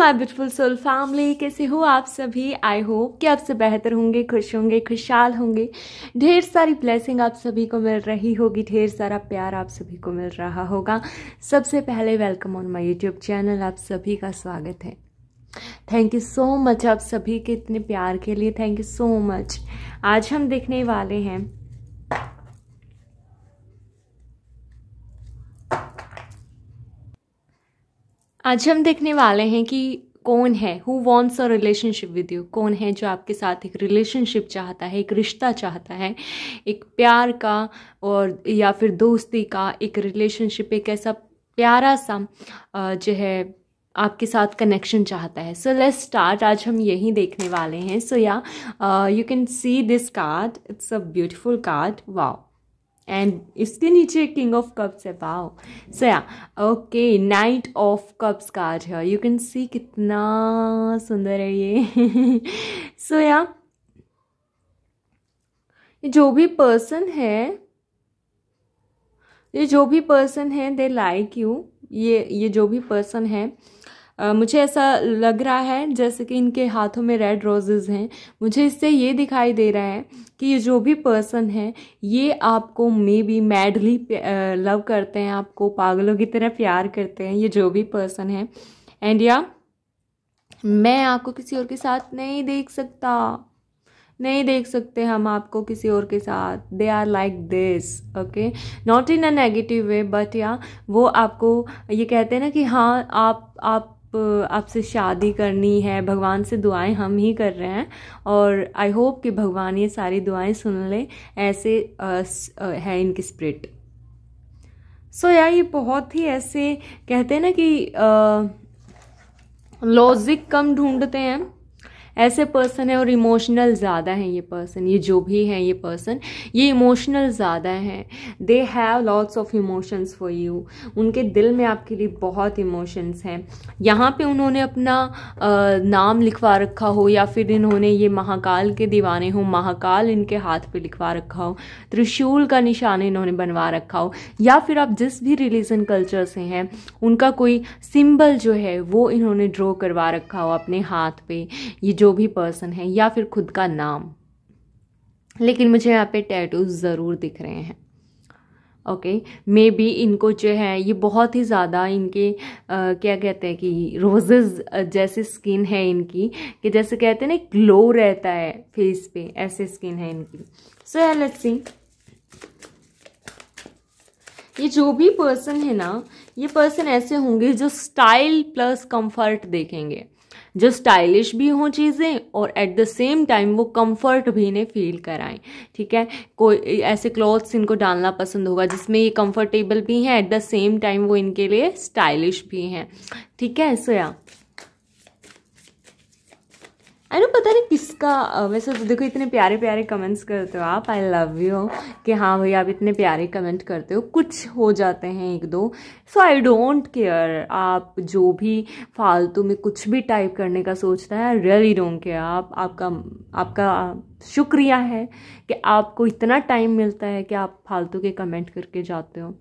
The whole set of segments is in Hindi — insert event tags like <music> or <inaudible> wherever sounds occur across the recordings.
माय ब्यूटीफुल सोल फैमिली कैसे हो आप सभी आई होप कि आप बेहतर होंगे खुश होंगे खुशहाल होंगे ढेर सारी ब्लेसिंग आप सभी को मिल रही होगी ढेर सारा प्यार आप सभी को मिल रहा होगा सबसे पहले welcome on my YouTube channel आप सभी का स्वागत है थैंक यू सो मच आप सभी के इतने प्यार के लिए थैंक यू सो मच आज हम देखने वाले हैं आज हम देखने वाले हैं कि कौन है who wants a relationship with you कौन है जो आपके साथ एक रिलेशनशिप चाहता है एक रिश्ता चाहता है एक प्यार का और या फिर दोस्ती का एक रिलेशनशिप एक ऐसा प्यारा सा जो है आपके साथ कनेक्शन चाहता है सो लेट्स स्टार्ट आज हम यही देखने वाले हैं so yeah you can see this card it's a beautiful card wow and इसके नीचे किंग ऑफ कप्स है पाओ so yeah okay knight of cups card है यू कैन सी कितना सुंदर है ये सो <laughs> या जो भी पर्सन है ये जो भी पर्सन है दे लाइक यू ये ये जो भी पर्सन है मुझे ऐसा लग रहा है जैसे कि इनके हाथों में रेड रोजेज हैं मुझे इससे ये दिखाई दे रहा है कि ये जो भी पर्सन है ये आपको मे बी मैडली लव करते हैं आपको पागलों की तरह प्यार करते हैं ये जो भी पर्सन है एंड या मैं आपको किसी और के साथ नहीं देख सकता नहीं देख सकते हम आपको किसी और के साथ they are like this okay not in a negative way but या वो आपको ये कहते हैं ना कि हाँ आप आप आपसे शादी करनी है भगवान से दुआएं हम ही कर रहे हैं और आई होप कि भगवान ये सारी दुआएं सुन ले ऐसे है इनकी स्प्रिट सो so, यार ये बहुत ही ऐसे कहते हैं ना कि लॉजिक कम ढूंढते हैं ऐसे पर्सन है और इमोशनल ज़्यादा हैं ये पर्सन ये जो भी हैं ये पर्सन ये इमोशनल ज़्यादा हैं they have lots of emotions for you उनके दिल में आपके लिए बहुत इमोशंस हैं यहाँ पे उन्होंने अपना आ, नाम लिखवा रखा हो या फिर इन्होंने ये महाकाल के दीवाने हो महाकाल इनके हाथ पे लिखवा रखा हो त्रिशूल का निशान इन्होंने बनवा रखा हो या फिर आप जिस भी रिलीजन कल्चर से हैं उनका कोई सिंबल जो है वो इन्होंने ड्रॉ करवा रखा हो अपने हाथ पे ये जो भी पर्सन है या फिर खुद का नाम लेकिन मुझे यहाँ पे टैटू ज़रूर दिख रहे हैं ओके मे बी इनको जो है ये बहुत ही ज़्यादा इनके आ, क्या कहते हैं कि रोजेज जैसी स्किन है इनकी कि जैसे कहते हैं ना ग्लो रहता है फेस पे ऐसे स्किन है इनकी सो so, लेट्स सी ये जो भी पर्सन है ना ये पर्सन ऐसे होंगे जो स्टाइल प्लस कंफर्ट देखेंगे जो स्टाइलिश भी हों चीज़ें और एट द सेम टाइम वो कंफर्ट भी इन्हें फील कराएं ठीक है कोई ऐसे क्लॉथ्स इनको डालना पसंद होगा जिसमें ये कंफर्टेबल भी हैं एट द सेम टाइम वो इनके लिए स्टाइलिश भी हैं ठीक है so yeah. आई नो पता नहीं किसका वैसे तो देखो इतने प्यारे प्यारे कमेंट्स करते हो आप आई लव यू कि हाँ भाई आप इतने प्यारे कमेंट करते हो कुछ हो जाते हैं एक दो सो आई डोंट केयर आप जो भी फालतू में कुछ भी टाइप करने का सोचता हैं रियली डोंट केयर आप आपका आपका शुक्रिया है कि आपको इतना टाइम मिलता है कि आप फालतू के कमेंट करके जाते हो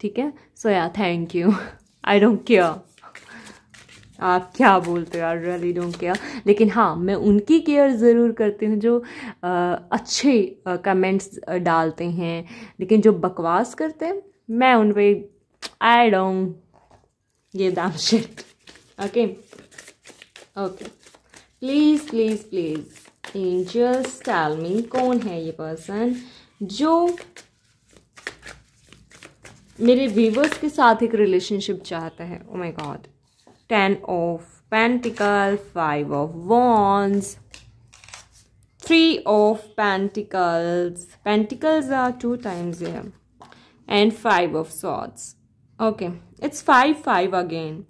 ठीक है सो या thank you I don't care आप क्या बोलते हो यार रियली डोंट केयर लेकिन हाँ मैं उनकी केयर ज़रूर करती हूँ जो आ, अच्छे कमेंट्स डालते हैं लेकिन जो बकवास करते हैं मैं उन पर आई डों ये दाम शेट okay okay please please please angels tell me कौन है ये पर्सन जो मेरे व्यूवर्स के साथ एक रिलेशनशिप चाहता है oh my god ten of pentacle five of wands three of pentacles pentacles are two times and five of swords okay it's five five again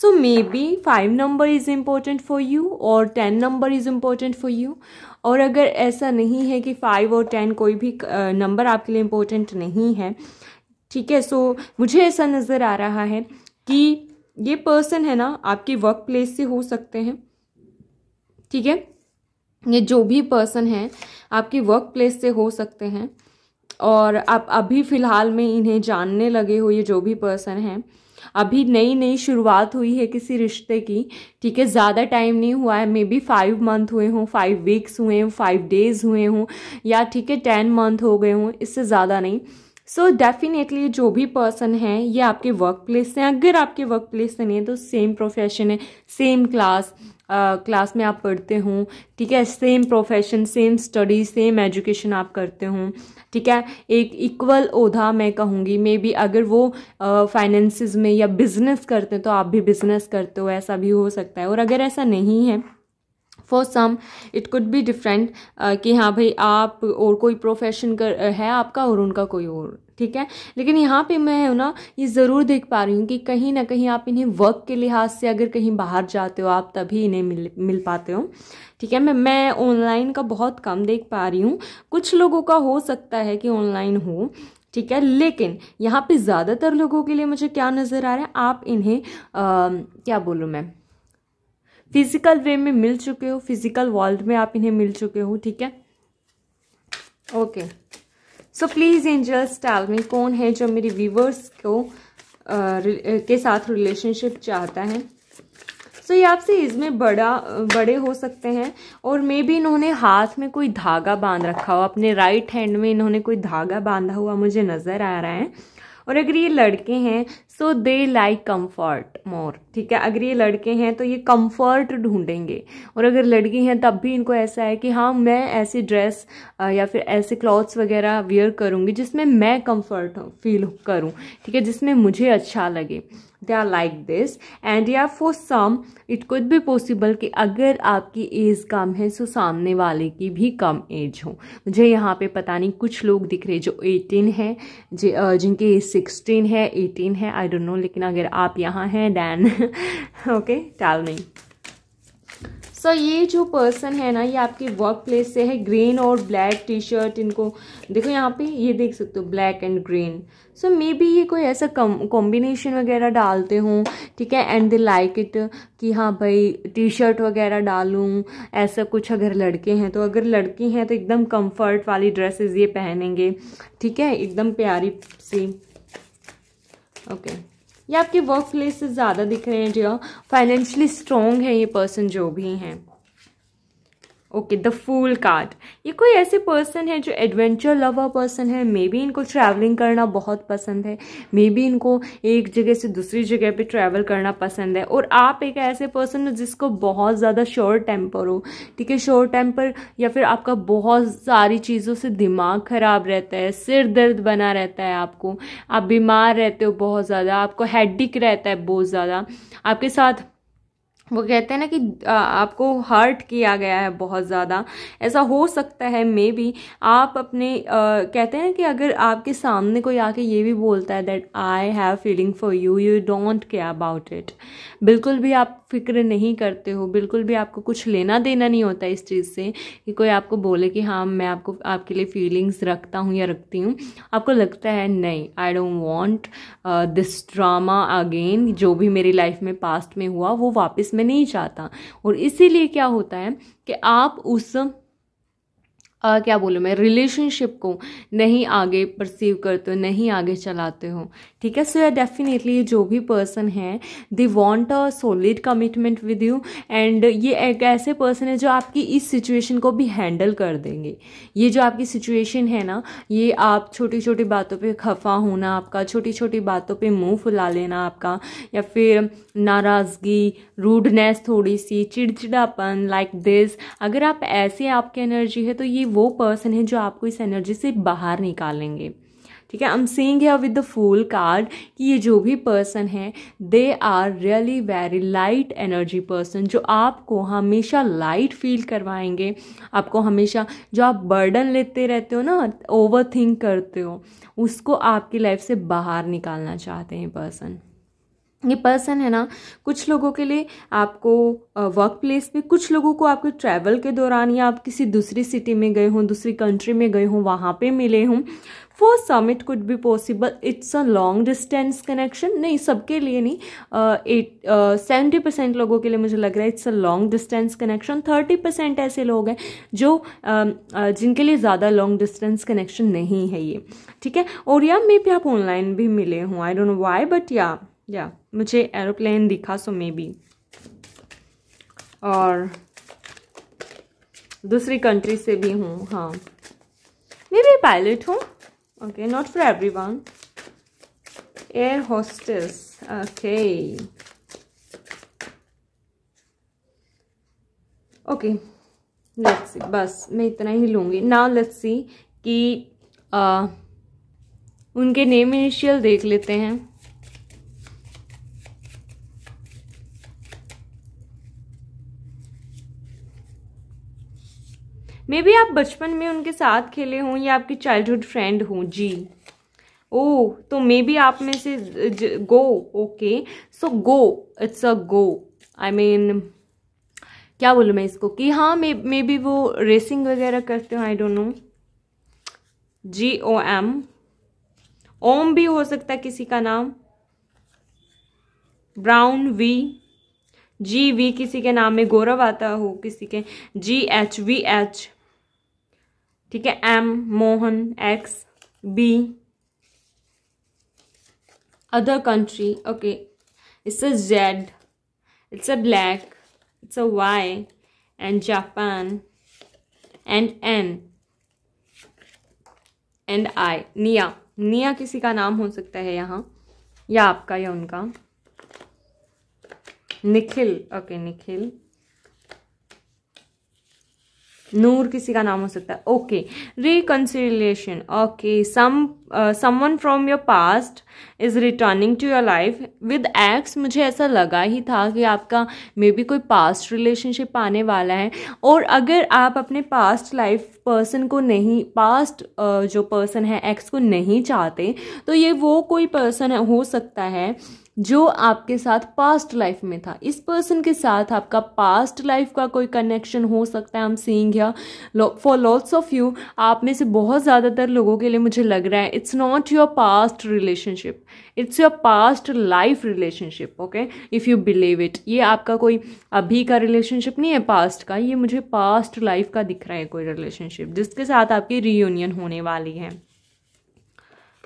so may be five number is important for you और ten number is important for you और अगर ऐसा नहीं है कि फाइव और टेन कोई भी नंबर आपके लिए इम्पोर्टेंट नहीं है ठीक है सो मुझे ऐसा नज़र आ रहा है कि ये पर्सन है ना आपके वर्क प्लेस से हो सकते हैं ठीक है ये जो भी पर्सन है आपके वर्क प्लेस से हो सकते हैं और आप अभी फ़िलहाल में इन्हें जानने लगे हो ये जो भी पर्सन हैं अभी नई नई शुरुआत हुई है किसी रिश्ते की ठीक है ज़्यादा टाइम नहीं हुआ है मे बी फाइव मंथ हुए हों फाइव वीक्स हुए हों फाइव डेज़ हुए हों या ठीक है टेन मंथ हो गए हों इससे ज़्यादा नहीं सो so, डेफिनेटली जो भी पर्सन है ये आपके वर्क प्लेस से अगर आपके वर्क प्लेस से नहीं है तो सेम प्रोफेशन है सेम क्लास क्लास में आप पढ़ते हो ठीक है same profession same study same education आप करते हो ठीक है एक इक्वल ओधा मैं कहूँगी मे बी अगर वो फाइनेंसिस में या बिजनेस करते हैं तो आप भी बिजनेस करते हो ऐसा भी हो सकता है और अगर ऐसा नहीं है for some it could be different कि हाँ भाई आप और कोई प्रोफेशन कर है आपका और उनका कोई और ठीक है लेकिन यहाँ पे मैं हूँ ना ये ज़रूर देख पा रही हूँ कि कहीं ना कहीं आप इन्हें वर्क के लिहाज से अगर कहीं बाहर जाते हो आप तभी इन्हें मिल मिल पाते हो ठीक है मैं मैं ऑनलाइन का बहुत कम देख पा रही हूँ कुछ लोगों का हो सकता है कि ऑनलाइन हो ठीक है लेकिन यहाँ पे ज़्यादातर लोगों के लिए मुझे क्या नज़र आ रहा है आप इन्हें आ, क्या बोलूँ मैं फिज़िकल वे में मिल चुके हो फिज़िकल वर्ल्ड में आप इन्हें मिल चुके हो ठीक है okay okay. So please angels tell me कौन है जो मेरी व्यूवर्स को आ, uh, uh, के साथ रिलेशनशिप चाहता है सो so, ये आपसे इसमें बड़ा uh, बड़े हो सकते हैं और मे भी इन्होंने हाथ में कोई धागा बांध रखा हो अपने राइट हैंड में इन्होंने कोई धागा बांधा हुआ मुझे नज़र आ रहा है और अगर ये लड़के हैं सो दे लाइक कम्फर्ट मोर ठीक है अगर ये लड़के हैं तो ये कम्फर्ट ढूंढेंगे और अगर लड़की हैं तब भी इनको ऐसा है कि हाँ मैं ऐसी ड्रेस या फिर ऐसे क्लॉथ्स वगैरह वेयर करूँगी जिसमें मैं कम्फर्ट फील करूँ ठीक है जिसमें मुझे अच्छा लगे they are like this and या फॉर सम इट कुड भी पॉसिबल कि अगर आपकी एज कम है सो सामने वाले की भी कम एज हो मुझे यहाँ पे पता नहीं कुछ लोग दिख रहे जो 18 है जिनकी एज सिक्सटीन है 18 है आई डोंट नो लेकिन अगर आप यहाँ हैं डैन <laughs> ओके टाल नहीं so, ये जो पर्सन है ना ये आपके वर्क प्लेस से है ग्रीन और ब्लैक टी शर्ट इनको देखो यहाँ पे ये देख सकते हो black and green so may be ये कोई ऐसा कम कॉम्बिनेशन वगैरह डालते हों ठीक है एंड दे लाइक इट कि हाँ भाई टी शर्ट वगैरह डालूँ ऐसा कुछ अगर लड़के हैं तो अगर लड़की हैं तो एकदम कम्फर्ट वाली ड्रेसेस ये पहनेंगे ठीक है एकदम प्यारी सी ओके okay. या आपके वर्क प्लेस से ज़्यादा दिख रहे हैं जो फाइनेंशली स्ट्रॉन्ग है ये पर्सन जो भी हैं ओके द फूल कार्ट ये कोई ऐसे पर्सन है जो एडवेंचर लवर पर्सन है मे बी इनको ट्रैवलिंग करना बहुत पसंद है मे बी इनको एक जगह से दूसरी जगह पे ट्रैवल करना पसंद है और आप एक ऐसे पर्सन हो जिसको बहुत ज़्यादा शॉर्ट टेम्पर हो ठीक है शॉर्ट टेम्पर या फिर आपका बहुत सारी चीज़ों से दिमाग ख़राब रहता है सिर दर्द बना रहता है आपको आप बीमार रहते हो बहुत ज़्यादा आपको हेडिक रहता है बहुत ज़्यादा आपके साथ वो कहते हैं ना कि आपको हर्ट किया गया है बहुत ज़्यादा ऐसा हो सकता है मे बी आप अपने आ, कहते हैं कि अगर आपके सामने कोई आके ये भी बोलता है that I have feeling for you you don't care about it बिल्कुल भी आप फिक्र नहीं करते हो बिल्कुल भी आपको कुछ लेना देना नहीं होता इस चीज़ से कि कोई आपको बोले कि हाँ मैं आपको आपके लिए फीलिंग्स रखता हूँ या रखती हूँ आपको लगता है नहीं I don't want this drama again जो भी मेरी लाइफ में पास्ट में हुआ वो वापस मैं में नहीं चाहता और इसीलिए क्या होता है कि आप उस आ, क्या बोलूँ मैं रिलेशनशिप को नहीं आगे परसीव करते हो नहीं आगे चलाते हो ठीक है सो या डेफिनेटली जो भी पर्सन है they want a solid commitment with you and ये एक ऐसे पर्सन है जो आपकी इस सिचुएशन को भी हैंडल कर देंगे ये जो आपकी सिचुएशन है ना ये आप छोटी छोटी बातों पे खफा होना आपका छोटी छोटी बातों पे मुंह फुला लेना आपका या फिर नाराज़गी रूडनेस थोड़ी सी चिड़चिड़ापन लाइक दिस अगर आप ऐसे आपकी एनर्जी है तो ये वो पर्सन है जो आपको इस एनर्जी से बाहर निकालेंगे ठीक है am seeing with the fool card कि ये जो भी पर्सन है they are really very light energy person जो आपको हमेशा लाइट फील करवाएंगे आपको हमेशा जो आप बर्डन लेते रहते हो ना ओवर थिंक करते हो उसको आपकी लाइफ से बाहर निकालना चाहते हैं पर्सन ये पर्सन है ना कुछ लोगों के लिए आपको वर्क प्लेस पर कुछ लोगों को आपके ट्रैवल के दौरान या आप किसी दूसरी सिटी में गए हों दूसरी कंट्री में गए हों वहाँ पे मिले हों for some it could be possible it's a long distance connection नहीं सबके लिए नहीं एट सेवेंटी परसेंट लोगों के लिए मुझे लग रहा है it's a long distance connection thirty percent ऐसे लोग हैं जो uh, uh, जिनके लिए ज़्यादा लॉन्ग डिस्टेंस कनेक्शन नहीं है ये ठीक है और या मे भी आप ऑनलाइन भी मिले हों I don't know why but या या मुझे एरोप्लेन दिखा सो मे बी और दूसरी कंट्री से भी हूँ हाँ मे बी पायलट हूँ okay not for every one air hostess okay okay let's see बस मैं इतना ही लूँगी नाउ लेट्स सी कि आ, उनके नेम इनिशियल देख लेते हैं मे बी आप बचपन में उनके साथ खेले हों या आपकी चाइल्डहुड फ्रेंड हों जी ओ तो मे बी आप में से go okay so go it's a go I mean क्या बोलूँ मैं इसको कि हाँ मे बी वो रेसिंग वगैरह करते हो I don't know G O M Om भी हो सकता है किसी का नाम ब्राउन वी जी वी किसी के नाम में गौरव आता हो किसी के जी एच वी एच ठीक है M Mohan X B other country okay it's a Z it's a black it's a Y and Japan and N and I निया निया किसी का नाम हो सकता है यहाँ या आपका या उनका निखिल ओके okay, निखिल नूर किसी का नाम हो सकता है okay reconciliation okay some someone from your past is returning to your life with ex मुझे ऐसा लगा ही था कि आपका मे बी कोई पास्ट रिलेशनशिप आने वाला है और अगर आप अपने पास्ट लाइफ पर्सन को नहीं पास्ट uh, जो पर्सन है एक्स को नहीं चाहते तो ये वो कोई पर्सन हो सकता है जो आपके साथ पास्ट लाइफ में था इस पर्सन के साथ आपका पास्ट लाइफ का कोई कनेक्शन हो सकता है हम सीइंग या फॉर लॉट्स ऑफ यू आप में से बहुत ज़्यादातर लोगों के लिए मुझे लग रहा है it's not your past relationship it's your past life relationship okay if you believe it ये आपका कोई अभी का रिलेशनशिप नहीं है पास्ट का ये मुझे पास्ट लाइफ का दिख रहा है कोई रिलेशनशिप जिसके साथ आपकी रीयूनियन होने वाली है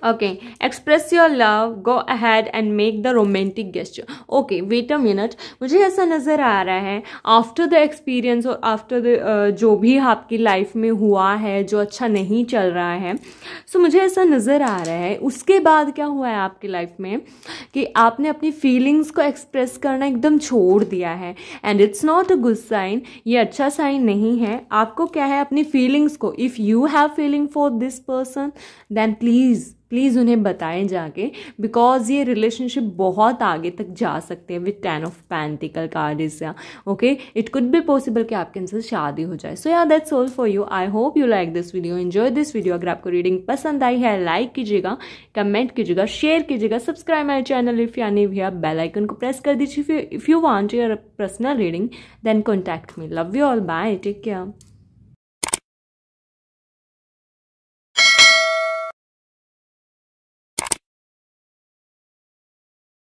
okay express your love go ahead and make the romantic guest okay wait a minute मुझे ऐसा नज़र आ रहा है आफ्टर द एक्सपीरियंस और आफ्टर द uh, जो भी आपकी लाइफ में हुआ है जो अच्छा नहीं चल रहा है सो so मुझे ऐसा नज़र आ रहा है उसके बाद क्या हुआ है आपकी लाइफ में कि आपने अपनी फीलिंग्स को एक्सप्रेस करना एकदम छोड़ दिया है and it's not a good sign ये अच्छा साइन नहीं है आपको क्या है अपनी फीलिंग्स को if you have feeling for this person then please please उन्हें बताएं जाके बिकॉज ये रिलेशनशिप बहुत आगे तक जा सकते हैं with ten of pentacle card is okay it could भी पॉसिबल कि आपके इनसे शादी हो जाए सो या that's all for you I hope you like this video enjoy this video अगर आपको रीडिंग पसंद आई है लाइक कीजिएगा कमेंट कीजिएगा शेयर कीजिएगा सब्सक्राइब माई चैनल इफ़ या नहीं भैया बेलाइकन को प्रेस कर दीजिए if you want your personal reading then contact me love you all bye take care